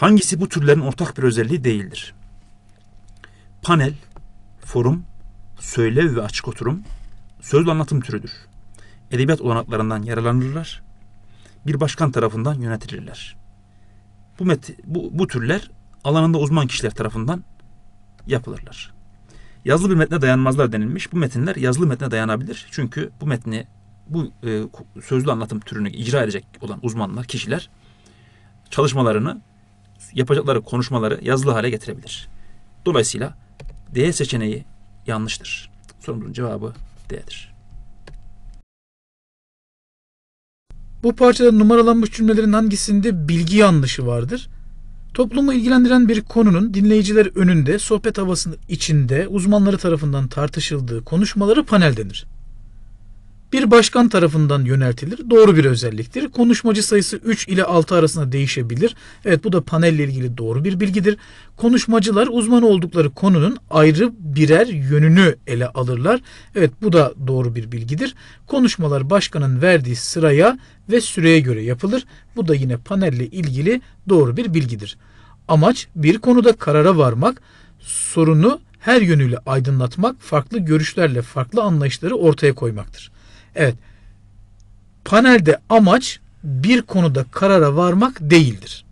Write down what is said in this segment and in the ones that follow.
Hangisi bu türlerin ortak bir özelliği değildir? Panel, forum, söyle ve açık oturum, sözlü anlatım türüdür. Edebiyat olanaklarından yararlanırlar. Bir başkan tarafından yönetilirler. Bu, met, bu, bu türler alanında uzman kişiler tarafından yapılırlar. Yazılı bir metne dayanmazlar denilmiş. Bu metinler yazılı metne dayanabilir. Çünkü bu metni bu e, sözlü anlatım türünü icra edecek olan uzmanlar, kişiler çalışmalarını yapacakları konuşmaları yazılı hale getirebilir. Dolayısıyla D seçeneği yanlıştır. Sorumuzun cevabı D'dir. Bu parçada numaralanmış cümlelerin hangisinde bilgi yanlışı vardır? Toplumu ilgilendiren bir konunun dinleyiciler önünde, sohbet havasının içinde uzmanları tarafından tartışıldığı konuşmaları panel denir bir başkan tarafından yöneltilir. Doğru bir özelliktir. Konuşmacı sayısı 3 ile 6 arasında değişebilir. Evet bu da panelle ilgili doğru bir bilgidir. Konuşmacılar uzman oldukları konunun ayrı birer yönünü ele alırlar. Evet bu da doğru bir bilgidir. Konuşmalar başkanın verdiği sıraya ve süreye göre yapılır. Bu da yine panelle ilgili doğru bir bilgidir. Amaç bir konuda karara varmak, sorunu her yönüyle aydınlatmak, farklı görüşlerle farklı anlayışları ortaya koymaktır. Evet. Panelde amaç bir konuda karara varmak değildir.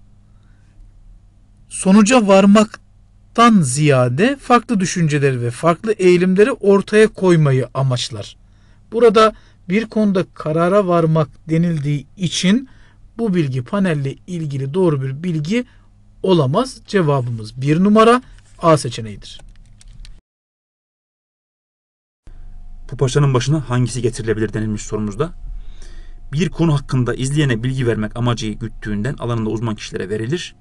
Sonuca varmaktan ziyade farklı düşünceleri ve farklı eğilimleri ortaya koymayı amaçlar. Burada bir konuda karara varmak denildiği için bu bilgi panelle ilgili doğru bir bilgi olamaz. Cevabımız bir numara A seçeneğidir. bu paşanın başına hangisi getirilebilir denilmiş sorumuzda. Bir konu hakkında izleyene bilgi vermek amacı güttüğünden alanında uzman kişilere verilir.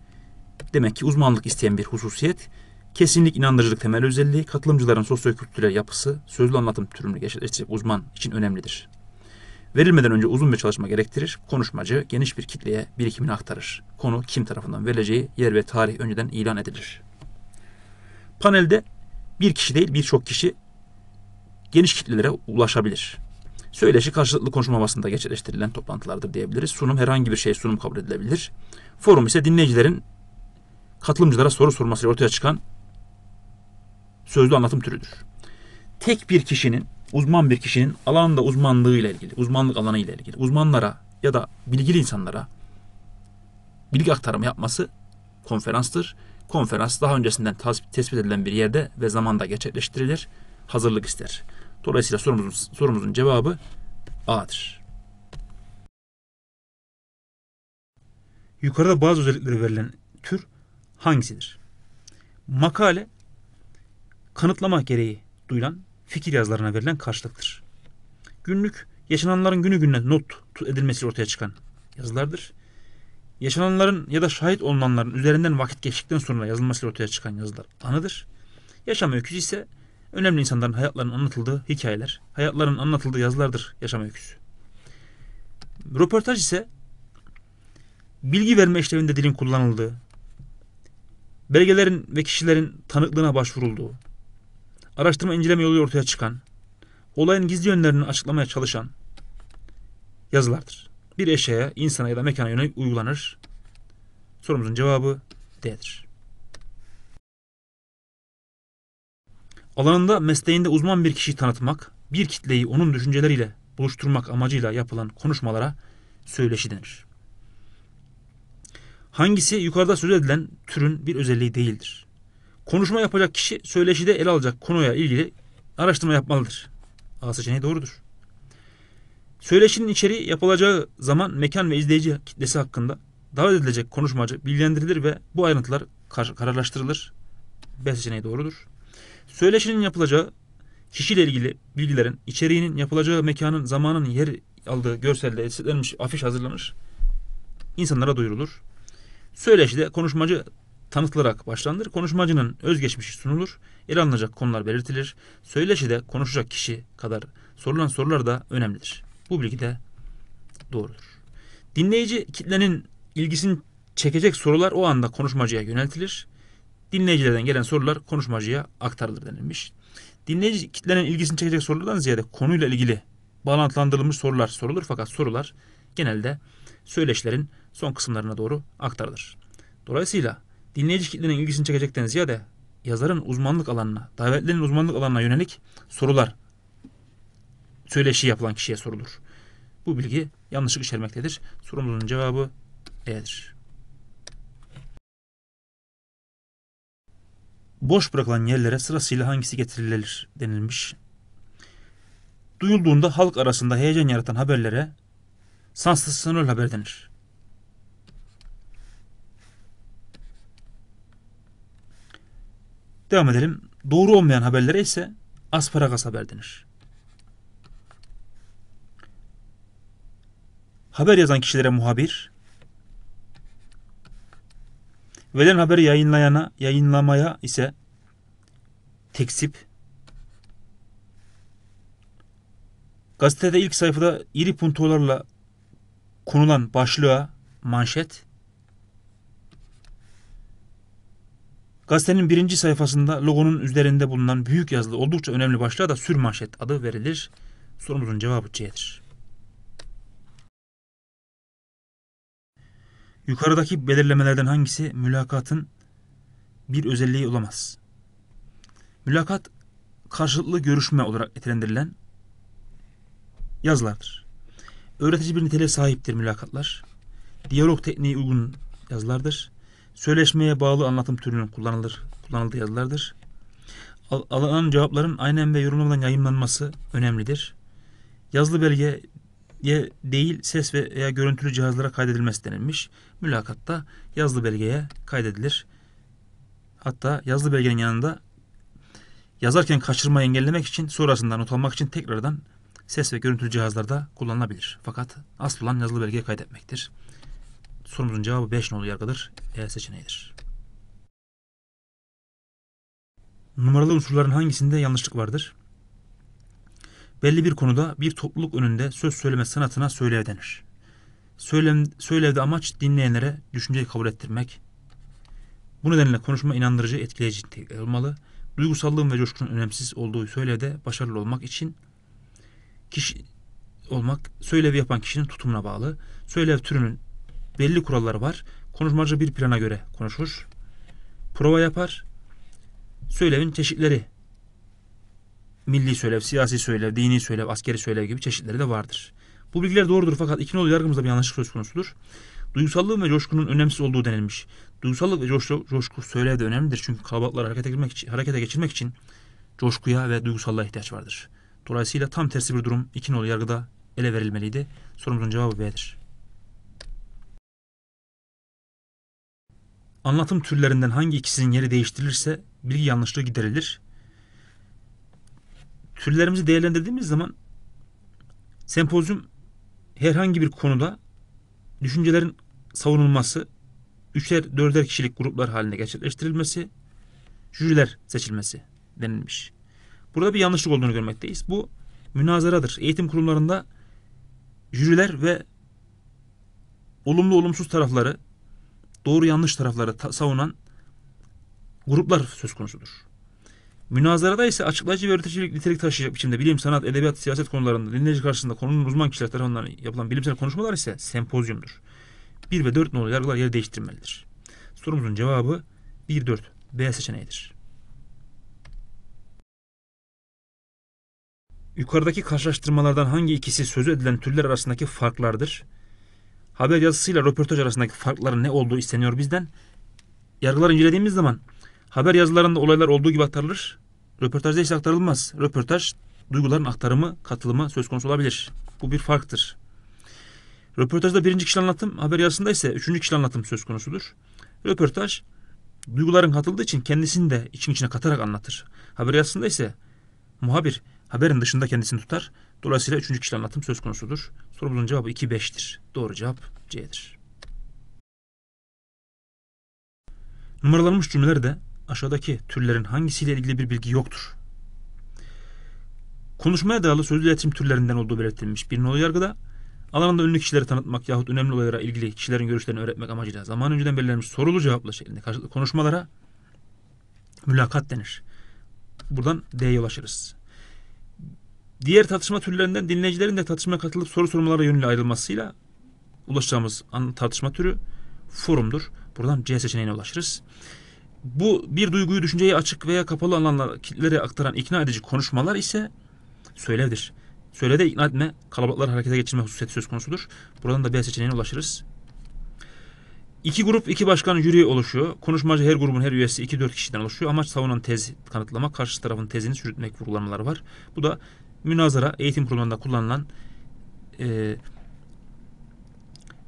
Demek ki uzmanlık isteyen bir hususiyet. Kesinlik inandırıcılık temel özelliği, katılımcıların sosyo-kültürel yapısı, sözlü anlatım türünü gerçekleştirecek uzman için önemlidir. Verilmeden önce uzun bir çalışma gerektirir. Konuşmacı geniş bir kitleye birikimini aktarır. Konu kim tarafından verileceği yer ve tarih önceden ilan edilir. Panelde bir kişi değil birçok kişi geniş kitlelere ulaşabilir. Söyleşi karşılıklı konuşma havasında gerçekleştirilen toplantılardır diyebiliriz. Sunum herhangi bir şey sunum kabul edilebilir. Forum ise dinleyicilerin katılımcılara soru sormasıyla ortaya çıkan sözlü anlatım türüdür. Tek bir kişinin, uzman bir kişinin alanda uzmanlığı ile ilgili, uzmanlık alanı ile ilgili uzmanlara ya da bilgili insanlara bilgi aktarımı yapması konferanstır. Konferans daha öncesinden tespit edilen bir yerde ve zamanda gerçekleştirilir. Hazırlık ister. Dolayısıyla sorumuzun, sorumuzun cevabı A'dır. Yukarıda bazı özellikleri verilen tür hangisidir? Makale kanıtlama gereği duyulan fikir yazılarına verilen karşılıktır. Günlük yaşananların günü gününe not edilmesiyle ortaya çıkan yazılardır. Yaşananların ya da şahit olunanların üzerinden vakit geçtikten sonra yazılmasıyla ortaya çıkan yazılar anıdır. Yaşam öyküsü ise Önemli insanların hayatlarının anlatıldığı hikayeler, hayatlarının anlatıldığı yazılardır yaşam öyküsü. Röportaj ise bilgi verme işlevinde dilin kullanıldığı, belgelerin ve kişilerin tanıklığına başvurulduğu, araştırma inceleme yoluyla ortaya çıkan, olayın gizli yönlerini açıklamaya çalışan yazılardır. Bir eşeğe, insana ya da mekana yönelik uygulanır. Sorumuzun cevabı D'dir. Alanında mesleğinde uzman bir kişiyi tanıtmak, bir kitleyi onun düşünceleriyle buluşturmak amacıyla yapılan konuşmalara söyleşi denir. Hangisi yukarıda söz edilen türün bir özelliği değildir. Konuşma yapacak kişi söyleşide ele alacak konuya ilgili araştırma yapmalıdır. A seçeneği doğrudur. Söyleşinin içeriği yapılacağı zaman mekan ve izleyici kitlesi hakkında davet edilecek konuşmacı bilgilendirilir ve bu ayrıntılar kar kararlaştırılır. B seçeneği doğrudur. Söyleşinin yapılacağı, kişiyle ilgili bilgilerin, içeriğinin yapılacağı mekanın, zamanın yer aldığı görselde esirlenmiş afiş hazırlanır. İnsanlara duyurulur. Söyleşide konuşmacı tanıtılarak başlanır. Konuşmacının özgeçmişi sunulur. Ele alınacak konular belirtilir. Söyleşide konuşacak kişi kadar sorulan sorular da önemlidir. Bu bilgi de doğrudur. Dinleyici kitlenin ilgisini çekecek sorular o anda konuşmacıya yöneltilir. Dinleyicilerden gelen sorular konuşmacıya aktarılır denilmiş. Dinleyici kitlenin ilgisini çekecek sorulardan ziyade konuyla ilgili bağlantılandırılmış sorular sorulur fakat sorular genelde söyleşilerin son kısımlarına doğru aktarılır. Dolayısıyla dinleyici kitlenin ilgisini çekecekten ziyade yazarın uzmanlık alanına, davetlinin uzmanlık alanına yönelik sorular söyleşi yapılan kişiye sorulur. Bu bilgi yanlışlık içermektedir. Sorumuzun cevabı E'dir. boş bırakılan yerlere sırasıyla hangisi getirilir denilmiş. Duyulduğunda halk arasında heyecan yaratan haberlere sansasyonel haber denir. Devam edelim. Doğru olmayan haberlere ise asparagas haber denir. Haber yazan kişilere muhabir, Verilen haberi yayınlayana, yayınlamaya ise tekzip Gazetede ilk sayfada iri puntolarla konulan başlığa manşet. Gazetenin birinci sayfasında logonun üzerinde bulunan büyük yazılı oldukça önemli başlığa da sür manşet adı verilir. Sorumuzun cevabı C'dir. Yukarıdaki belirlemelerden hangisi mülakatın bir özelliği olamaz? Mülakat karşılıklı görüşme olarak nitelendirilen yazılardır. Öğretici bir niteliğe sahiptir mülakatlar. Diyalog tekniği uygun yazılardır. Söyleşmeye bağlı anlatım türünün kullanılır, kullanıldığı yazılardır. Al alınan cevapların aynen ve yorumlamadan yayınlanması önemlidir. Yazılı belge diye değil ses veya görüntülü cihazlara kaydedilmesi denilmiş. Mülakatta yazılı belgeye kaydedilir. Hatta yazılı belgenin yanında yazarken kaçırmayı engellemek için sonrasında not almak için tekrardan ses ve görüntülü cihazlarda kullanılabilir. Fakat asıl olan yazılı belgeye kaydetmektir. Sorumuzun cevabı 5 nolu yargıdır. E seçeneğidir. Numaralı unsurların hangisinde yanlışlık vardır? belli bir konuda bir topluluk önünde söz söyleme sanatına söylev denir. Söylem, söylevde amaç dinleyenlere düşünceyi kabul ettirmek. Bu nedenle konuşma inandırıcı, etkileyici e, olmalı. Duygusallığın ve coşkunun önemsiz olduğu söylevde başarılı olmak için kişi olmak söylevi yapan kişinin tutumuna bağlı. Söylev türünün belli kuralları var. Konuşmacı bir plana göre konuşur. Prova yapar. Söylevin çeşitleri milli söylev, siyasi söylev, dini söylev, askeri söylev gibi çeşitleri de vardır. Bu bilgiler doğrudur fakat iki nolu yargımızda bir yanlışlık söz konusudur. Duygusallığın ve coşkunun önemsiz olduğu denilmiş. Duygusallık ve coşku, coşku söylev de önemlidir çünkü kalabalıkları harekete, girmek için, harekete geçirmek için coşkuya ve duygusallığa ihtiyaç vardır. Dolayısıyla tam tersi bir durum iki yargıda ele verilmeliydi. Sorumuzun cevabı B'dir. Anlatım türlerinden hangi ikisinin yeri değiştirilirse bilgi yanlışlığı giderilir türlerimizi değerlendirdiğimiz zaman sempozyum herhangi bir konuda düşüncelerin savunulması, üçer dörder kişilik gruplar halinde gerçekleştirilmesi, jüriler seçilmesi denilmiş. Burada bir yanlışlık olduğunu görmekteyiz. Bu münazaradır. Eğitim kurumlarında jüriler ve olumlu olumsuz tarafları, doğru yanlış tarafları ta savunan gruplar söz konusudur. Münazarada ise açıklayıcı ve öğreticilik nitelik taşıyacak biçimde bilim, sanat, edebiyat, siyaset konularında dinleyici karşısında konunun uzman kişiler tarafından yapılan bilimsel konuşmalar ise sempozyumdur. 1 ve 4 nolu yargılar yer değiştirmelidir. Sorumuzun cevabı 1-4 B seçeneğidir. Yukarıdaki karşılaştırmalardan hangi ikisi sözü edilen türler arasındaki farklardır? Haber yazısıyla röportaj arasındaki farkların ne olduğu isteniyor bizden. Yargılar incelediğimiz zaman Haber yazılarında olaylar olduğu gibi aktarılır. Röportajda ise aktarılmaz. Röportaj duyguların aktarımı, katılımı söz konusu olabilir. Bu bir farktır. Röportajda birinci kişi anlatım, haber yazısında ise üçüncü kişi anlatım söz konusudur. Röportaj duyguların katıldığı için kendisini de için içine katarak anlatır. Haber yazısında ise muhabir haberin dışında kendisini tutar. Dolayısıyla üçüncü kişi anlatım söz konusudur. Sorumuzun cevabı 2-5'tir. Doğru cevap C'dir. Numaralanmış cümleler de aşağıdaki türlerin hangisiyle ilgili bir bilgi yoktur? Konuşmaya dayalı sözlü iletişim türlerinden olduğu belirtilmiş bir nolu yargıda alanında ünlü kişileri tanıtmak yahut önemli olaylara ilgili kişilerin görüşlerini öğretmek amacıyla zaman önceden belirlenmiş sorulu cevaplı şeklinde karşılıklı konuşmalara mülakat denir. Buradan D'ye ulaşırız. Diğer tartışma türlerinden dinleyicilerin de tartışmaya katılıp soru sormalara yönlü ayrılmasıyla ulaşacağımız tartışma türü forumdur. Buradan C seçeneğine ulaşırız bu bir duyguyu düşünceyi açık veya kapalı alanlara kitlere aktaran ikna edici konuşmalar ise söyledir. Söylede ikna etme, kalabalıklar harekete geçirme hususiyeti söz konusudur. Buradan da B seçeneğine ulaşırız. İki grup, iki başkan jüri oluşuyor. Konuşmacı her grubun her üyesi 2-4 kişiden oluşuyor. Amaç savunan tez kanıtlamak, karşı tarafın tezini çürütmek vurgulamaları var. Bu da münazara eğitim kurumlarında kullanılan e,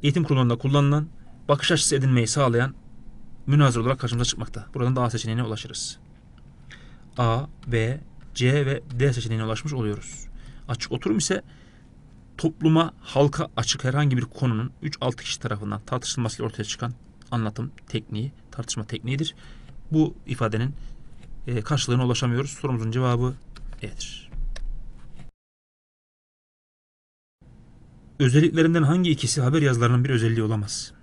eğitim kurumlarında kullanılan bakış açısı edinmeyi sağlayan münazır olarak karşımıza çıkmakta. Buradan da A seçeneğine ulaşırız. A, B, C ve D seçeneğine ulaşmış oluyoruz. Açık oturum ise topluma, halka açık herhangi bir konunun 3-6 kişi tarafından tartışılmasıyla ortaya çıkan anlatım tekniği, tartışma tekniğidir. Bu ifadenin e, karşılığına ulaşamıyoruz. Sorumuzun cevabı E'dir. Özelliklerinden hangi ikisi haber yazılarının bir özelliği olamaz?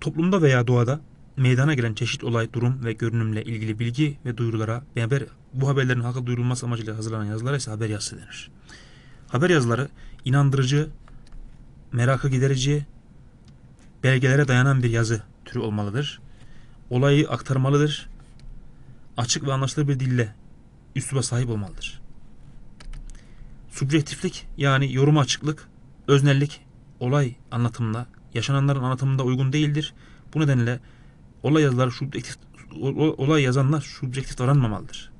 Toplumda veya doğada meydana gelen çeşit olay, durum ve görünümle ilgili bilgi ve duyurulara ve haber, bu haberlerin halka duyurulması amacıyla hazırlanan yazılara ise haber yazısı denir. Haber yazıları inandırıcı, merakı giderici, belgelere dayanan bir yazı türü olmalıdır. Olayı aktarmalıdır. Açık ve anlaşılır bir dille üsluba sahip olmalıdır. Subjektiflik yani yorum açıklık, öznellik, olay anlatımında yaşananların anlatımında uygun değildir. Bu nedenle olay yazılar subjektif olay yazanlar subjektif davranmamalıdır.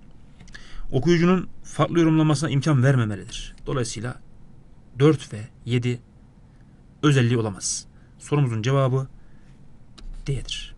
Okuyucunun farklı yorumlamasına imkan vermemelidir. Dolayısıyla 4 ve 7 özelliği olamaz. Sorumuzun cevabı D'dir.